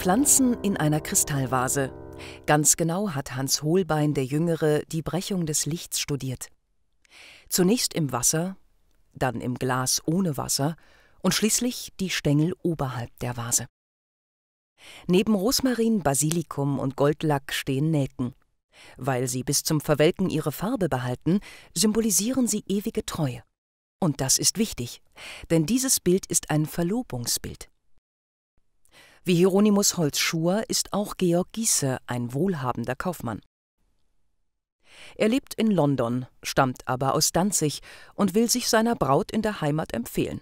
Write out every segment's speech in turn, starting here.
Pflanzen in einer Kristallvase. Ganz genau hat Hans Hohlbein der Jüngere die Brechung des Lichts studiert. Zunächst im Wasser, dann im Glas ohne Wasser und schließlich die Stängel oberhalb der Vase. Neben Rosmarin, Basilikum und Goldlack stehen Nelken. Weil sie bis zum Verwelken ihre Farbe behalten, symbolisieren sie ewige Treue. Und das ist wichtig, denn dieses Bild ist ein Verlobungsbild. Wie Hieronymus Holzschuhe ist auch Georg Giese ein wohlhabender Kaufmann. Er lebt in London, stammt aber aus Danzig und will sich seiner Braut in der Heimat empfehlen.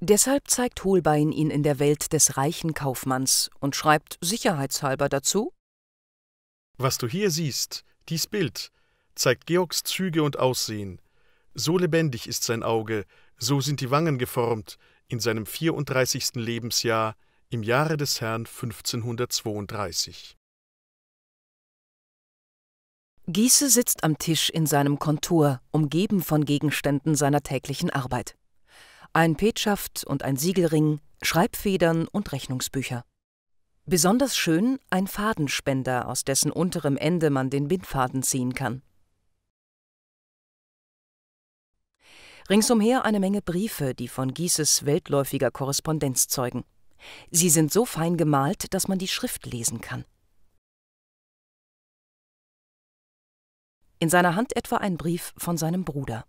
Deshalb zeigt Holbein ihn in der Welt des reichen Kaufmanns und schreibt sicherheitshalber dazu Was du hier siehst, dies Bild, zeigt Georgs Züge und Aussehen. So lebendig ist sein Auge, so sind die Wangen geformt, in seinem 34. Lebensjahr im Jahre des Herrn 1532. Giese sitzt am Tisch in seinem Kontor, umgeben von Gegenständen seiner täglichen Arbeit. Ein Petschaft und ein Siegelring, Schreibfedern und Rechnungsbücher. Besonders schön ein Fadenspender, aus dessen unterem Ende man den Bindfaden ziehen kann. Ringsumher eine Menge Briefe, die von Gieses weltläufiger Korrespondenz zeugen. Sie sind so fein gemalt, dass man die Schrift lesen kann. In seiner Hand etwa ein Brief von seinem Bruder.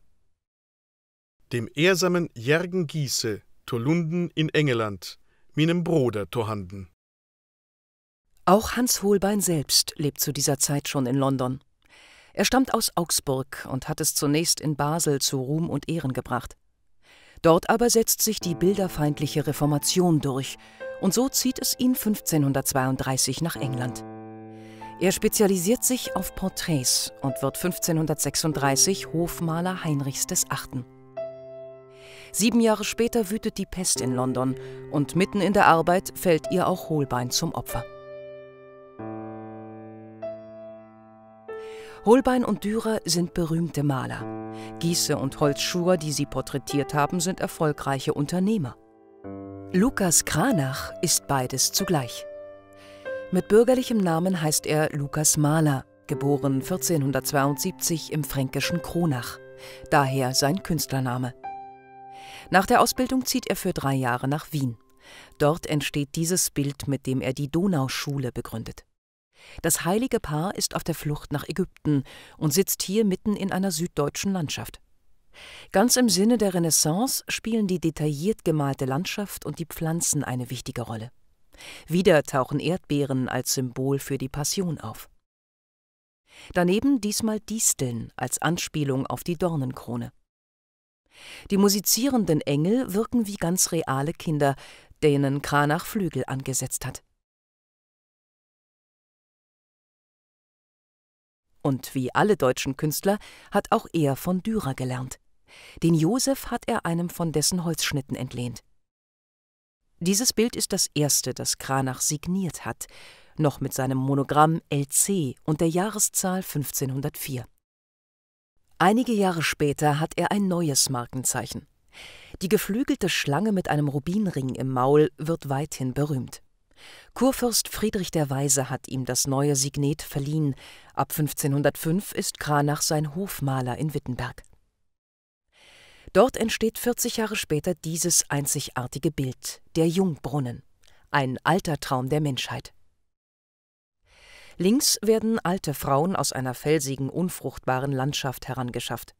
Dem ehrsamen Jörgen Giese, Tolunden in Engeland, meinem Bruder tohanden. Auch Hans Holbein selbst lebt zu dieser Zeit schon in London. Er stammt aus Augsburg und hat es zunächst in Basel zu Ruhm und Ehren gebracht. Dort aber setzt sich die bilderfeindliche Reformation durch und so zieht es ihn 1532 nach England. Er spezialisiert sich auf Porträts und wird 1536 Hofmaler Heinrichs des Achten. Sieben Jahre später wütet die Pest in London und mitten in der Arbeit fällt ihr auch Holbein zum Opfer. Holbein und Dürer sind berühmte Maler. Gieße und Holzschuhe, die sie porträtiert haben, sind erfolgreiche Unternehmer. Lukas Kranach ist beides zugleich. Mit bürgerlichem Namen heißt er Lukas Mahler, geboren 1472 im fränkischen Kronach. Daher sein Künstlername. Nach der Ausbildung zieht er für drei Jahre nach Wien. Dort entsteht dieses Bild, mit dem er die Donauschule begründet. Das heilige Paar ist auf der Flucht nach Ägypten und sitzt hier mitten in einer süddeutschen Landschaft. Ganz im Sinne der Renaissance spielen die detailliert gemalte Landschaft und die Pflanzen eine wichtige Rolle. Wieder tauchen Erdbeeren als Symbol für die Passion auf. Daneben diesmal Disteln als Anspielung auf die Dornenkrone. Die musizierenden Engel wirken wie ganz reale Kinder, denen Kranach Flügel angesetzt hat. Und wie alle deutschen Künstler hat auch er von Dürer gelernt. Den Josef hat er einem von dessen Holzschnitten entlehnt. Dieses Bild ist das erste, das Kranach signiert hat, noch mit seinem Monogramm LC und der Jahreszahl 1504. Einige Jahre später hat er ein neues Markenzeichen. Die geflügelte Schlange mit einem Rubinring im Maul wird weithin berühmt. Kurfürst Friedrich der Weise hat ihm das neue Signet verliehen. Ab 1505 ist Kranach sein Hofmaler in Wittenberg. Dort entsteht 40 Jahre später dieses einzigartige Bild, der Jungbrunnen, ein alter Traum der Menschheit. Links werden alte Frauen aus einer felsigen, unfruchtbaren Landschaft herangeschafft.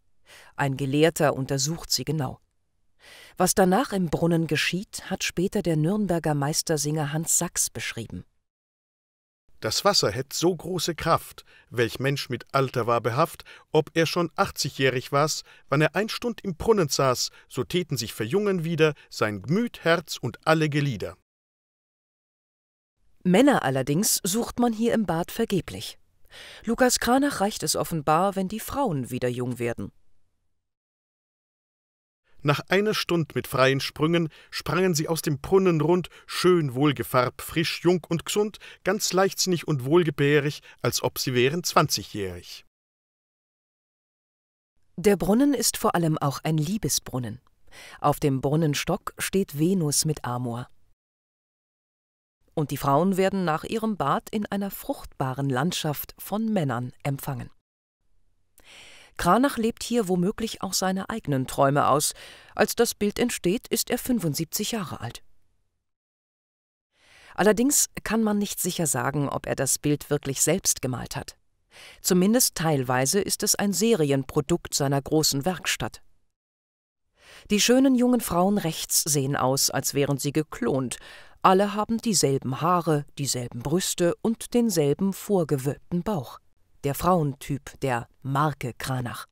Ein Gelehrter untersucht sie genau. Was danach im Brunnen geschieht, hat später der Nürnberger Meistersinger Hans Sachs beschrieben. Das Wasser hätt so große Kraft, welch Mensch mit Alter war behaft, ob er schon achtzigjährig war's, wann er ein Stund im Brunnen saß, so täten sich verjungen wieder sein Gemüt, Herz und alle Glieder. Männer allerdings sucht man hier im Bad vergeblich. Lukas Kranach reicht es offenbar, wenn die Frauen wieder jung werden. Nach einer Stunde mit freien Sprüngen sprangen sie aus dem Brunnen rund, schön wohlgefarbt, frisch, jung und gesund, ganz leichtsinnig und wohlgebärig, als ob sie wären zwanzigjährig. Der Brunnen ist vor allem auch ein Liebesbrunnen. Auf dem Brunnenstock steht Venus mit Amor. Und die Frauen werden nach ihrem Bad in einer fruchtbaren Landschaft von Männern empfangen. Kranach lebt hier womöglich auch seine eigenen Träume aus. Als das Bild entsteht, ist er 75 Jahre alt. Allerdings kann man nicht sicher sagen, ob er das Bild wirklich selbst gemalt hat. Zumindest teilweise ist es ein Serienprodukt seiner großen Werkstatt. Die schönen jungen Frauen rechts sehen aus, als wären sie geklont. Alle haben dieselben Haare, dieselben Brüste und denselben vorgewölbten Bauch der Frauentyp der Marke Kranach.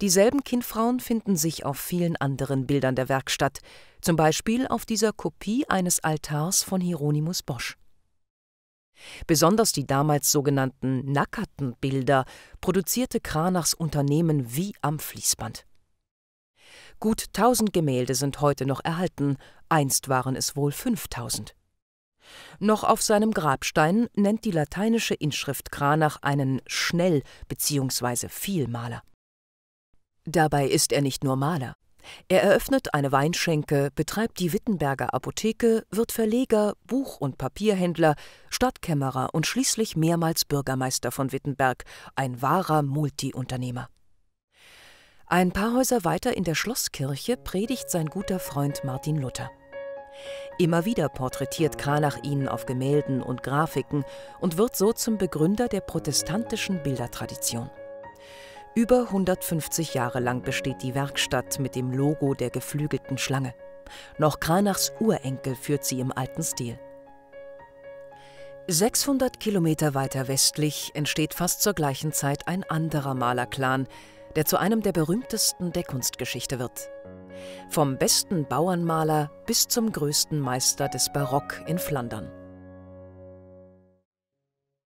Dieselben Kindfrauen finden sich auf vielen anderen Bildern der Werkstatt, zum Beispiel auf dieser Kopie eines Altars von Hieronymus Bosch. Besonders die damals sogenannten nackerten Bilder produzierte Kranachs Unternehmen wie am Fließband. Gut 1000 Gemälde sind heute noch erhalten, einst waren es wohl 5000. Noch auf seinem Grabstein nennt die lateinische Inschrift Kranach einen Schnell- bzw. Vielmaler. Dabei ist er nicht nur Maler. Er eröffnet eine Weinschenke, betreibt die Wittenberger Apotheke, wird Verleger, Buch- und Papierhändler, Stadtkämmerer und schließlich mehrmals Bürgermeister von Wittenberg, ein wahrer Multiunternehmer. Ein paar Häuser weiter in der Schlosskirche predigt sein guter Freund Martin Luther. Immer wieder porträtiert Kranach ihn auf Gemälden und Grafiken und wird so zum Begründer der protestantischen Bildertradition. Über 150 Jahre lang besteht die Werkstatt mit dem Logo der geflügelten Schlange. Noch Kranachs Urenkel führt sie im alten Stil. 600 Kilometer weiter westlich entsteht fast zur gleichen Zeit ein anderer Malerclan, der zu einem der berühmtesten der Kunstgeschichte wird vom besten Bauernmaler bis zum größten Meister des Barock in Flandern.